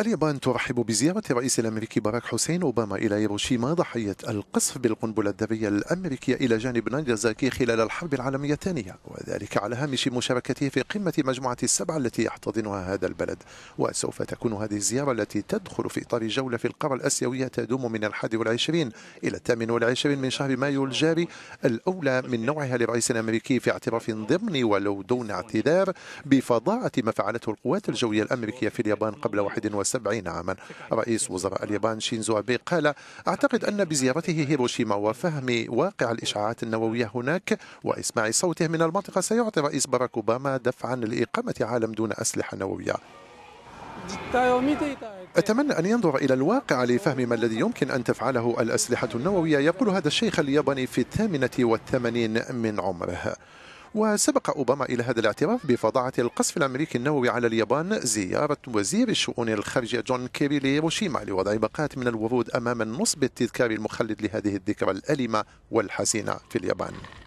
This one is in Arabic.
اليابان ترحب بزيارة الرئيس الأمريكي باراك حسين أوباما إلى هيروشيما ضحية القصف بالقنبلة الذرية الأمريكية إلى جانب ناجازاكي خلال الحرب العالمية الثانية وذلك على هامش مشاركته في قمة مجموعة السبعة التي يحتضنها هذا البلد وسوف تكون هذه الزيارة التي تدخل في إطار جولة في القارة الآسيوية تدوم من الحادي والعشرين إلى الثامن والعشرين من شهر مايو الجاري الأولى من نوعها للرئيس الأمريكي في اعتراف ضمني ولو دون اعتذار بفظاعة ما فعلته القوات الجوية الأمريكية في اليابان قبل 61 70 عاما رئيس وزراء اليابان شينزو أبي قال أعتقد أن بزيارته هيروشيما وفهم واقع الإشعاعات النووية هناك وإسماع صوته من المنطقة سيعطي رئيس باراك أوباما دفعا لإقامة عالم دون أسلحة نووية أتمنى أن ينظر إلى الواقع لفهم ما الذي يمكن أن تفعله الأسلحة النووية يقول هذا الشيخ الياباني في الثامنة والثمانين من عمره وسبق أوباما إلى هذا الاعتراف بفظاعة القصف الأمريكي النووي على اليابان زيارة وزير الشؤون الخارجية جون كيري لهيروشيما لوضع بقات من الورود أمام النصب التذكاري المخلد لهذه الذكرى الأليمة والحزينة في اليابان